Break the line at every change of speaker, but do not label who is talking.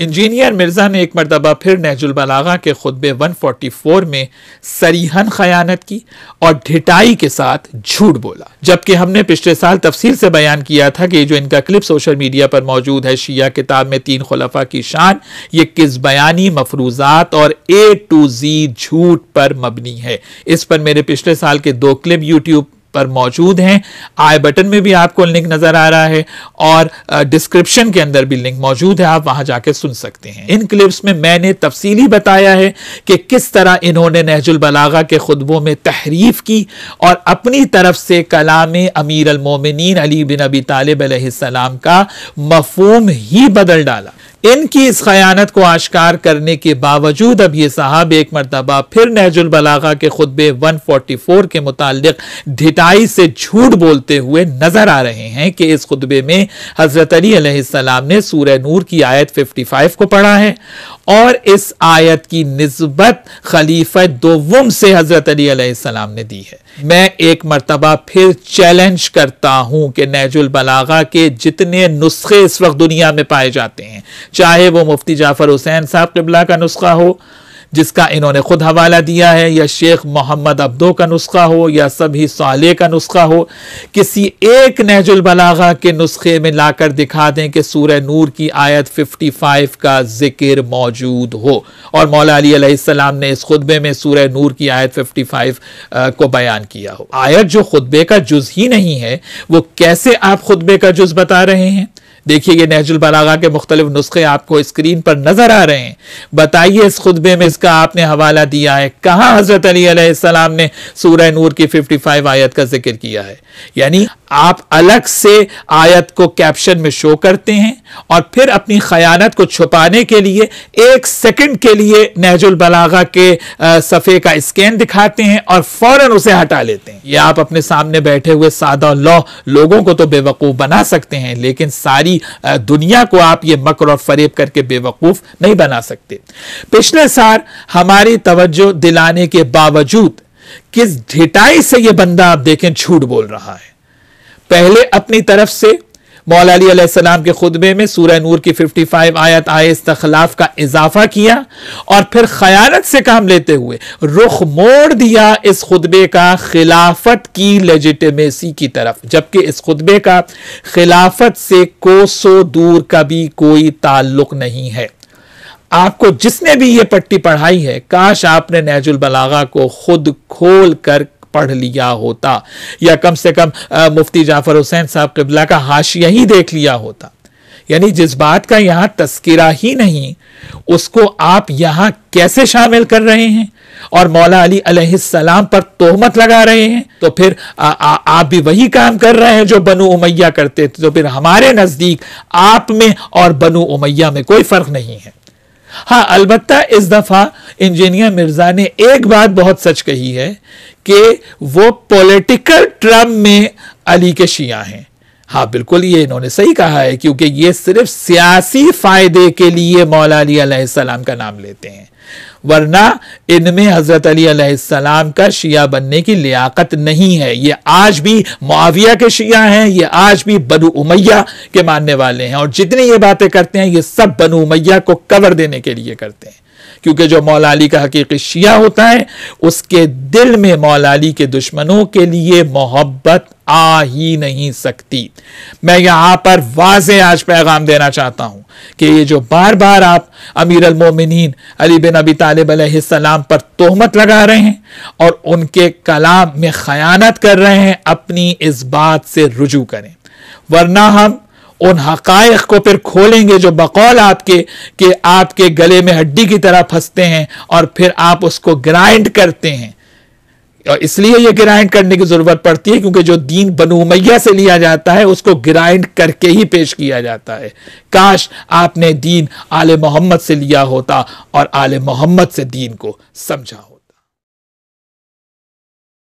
engineer Mirza ने एक मरतबा फिर नहजुलबलागा के खुतबे 144 में सरीहन खयानत की और ढिटाई के साथ झूठ बोला जबकि हमने पिछले साल तफसील से बयान किया था कि जो इनका क्लिप सोशल मीडिया पर मौजूद है शिया किताब में तीन खुलफा की शान ये किस बयानी मफरूजात और ए टू जी झूठ पर मबनी है इस पर मेरे पिछले साल के दो क्लिप यूट्यूब पर मौजूद हैं आई बटन में भी आपको लिंक नजर आ रहा है और डिस्क्रिप्शन के अंदर भी लिंक मौजूद है आप वहां जाके सुन सकते हैं इन क्लिप्स में मैंने तफसीली बताया है कि किस तरह इन्होंने नहजुल बलागा के खुतबों में तहरीफ की और अपनी तरफ से कलाम अमीर अलमोमिन अली बिन अबी तालब का मफहम ही बदल डाला इनकी इस खयानत को आश्कार करने के बावजूद अब ये साहब एक मरतबा फिर नहजुल बलागा के खुतबे 144 के मुतालिक ढिटाई से झूठ बोलते हुए नजर आ रहे हैं कि इस खुतबे में हजरत अली सलाम ने सूर्य नूर की आयत 55 को पढ़ा है और इस आयत की नस्बत खलीफा दोवम से हजरत अली सलाम ने दी है मैं एक मरतबा फिर चैलेंज करता हूं कि नहजुल बलागा के जितने नुस्खे इस वक्त दुनिया में पाए जाते हैं चाहे वो मुफ्ती जाफर हुसैन साहब किबला का नुस्खा हो जिसका इन्होंने खुद हवाला दिया है या शेख मोहम्मद अब्दो का नुस्खा हो या सभी साले का नुस्खा हो किसी एक नहजुलबलागा के नुस्खे में लाकर दिखा दें कि सूर नूर की आयत 55 का जिक्र मौजूद हो और मौला अलीसम ने इस खुतबे में सूर नूर की आयत 55 को बयान किया हो आयत जो खुतबे का जुज ही नहीं है वो कैसे आप खुतबे का जुज बता रहे हैं देखिए ये नहजुल बलागा के मुख्तलिफ नुस्खे आपको स्क्रीन पर नजर आ रहे हैं बताइए इस खुतबे में इसका आपने हवाला दिया है कहाँ हजरत अली ने सूर्य नूर की फिफ्टी फाइव आयत का जिक्र किया है यानी आप अलग से आयत को कैप्शन में शो करते हैं और फिर अपनी खयानत को छुपाने के लिए एक सेकंड के लिए नहजुल बलागा के सफ़े का स्कैन दिखाते हैं और फौरन उसे हटा लेते हैं या आप अपने सामने बैठे हुए सादा लौ लोगों को तो बेवकूफ़ बना सकते हैं लेकिन सारी दुनिया को आप ये मकर और फरेब करके बेवकूफ़ नहीं बना सकते पिछले साल हमारी तवज्जो दिलाने के बावजूद किस ढिटाई से यह बंदा आप देखें झूठ बोल रहा है पहले अपनी तरफ से मौलाम के खुतबे में सूर्य नूर की 55 आयत इस तखलाफ का इजाफा किया और फिर खयानत से काम लेते हुए रुख मोड़ दिया इस खुतबे का खिलाफत की लेजिटमेसी की तरफ जबकि इस खुतबे का खिलाफत से कोसो दूर का भी कोई ताल्लुक नहीं है आपको जिसने भी ये पट्टी पढ़ाई है काश आपने नैजुल बलागा को खुद खोल कर पढ़ लिया होता या कम से कम आ, मुफ्ती जाफर हुसैन साहब किबला का हाशिया ही देख लिया होता यानी जिस बात का यहाँ तस्करा ही नहीं उसको आप यहाँ कैसे शामिल कर रहे हैं और मौला अली अलैहिस्सलाम पर तोहमत लगा रहे हैं तो फिर आ, आ, आप भी वही काम कर रहे हैं जो बनु उमैया करते थे तो फिर हमारे नज़दीक आप में और बनु उमैया में कोई फ़र्क नहीं है हाँ अलबत्ता इस दफ़ा इंजीनियर मिर्ज़ा ने एक बात बहुत सच कही है कि वो पॉलिटिकल ट्रम में अली के शिया हैं हाँ बिल्कुल ये इन्होंने सही कहा है क्योंकि ये सिर्फ सियासी फायदे के लिए मौला का नाम लेते हैं वरना इनमें हज़रत अली सलाम का शिया बनने की लियाकत नहीं है ये आज भी मुआविया के शिया हैं ये आज भी बनु उमैया के मानने वाले हैं और जितनी ये बातें करते हैं ये सब बनु उमैया को कवर देने के लिए करते हैं क्योंकि जो मौला अली का हकीकी शिया होता है उसके दिल में मौला अली के दुश्मनों के लिए मोहब्बत आ ही नहीं सकती मैं यहाँ पर वाजे आज पैगाम देना चाहता हूँ कि ये जो बार बार आप अमीर अलमोमिन अली बिन अबी तालब सलाम पर तोहमत लगा रहे हैं और उनके कलाम में खयानत कर रहे हैं अपनी इस बात से रुजू करें वरना हम उन हक को फिर खोलेंगे जो बकौल आपके कि आपके गले में हड्डी की तरह फंसते हैं और फिर आप उसको ग्राइंड करते हैं और इसलिए यह ग्राइंड करने की जरूरत पड़ती है क्योंकि जो दीन बनुमैया उमैया से लिया जाता है उसको ग्राइंड करके ही पेश किया जाता है काश आपने दीन आल मोहम्मद से लिया होता और आल मोहम्मद से दीन को समझा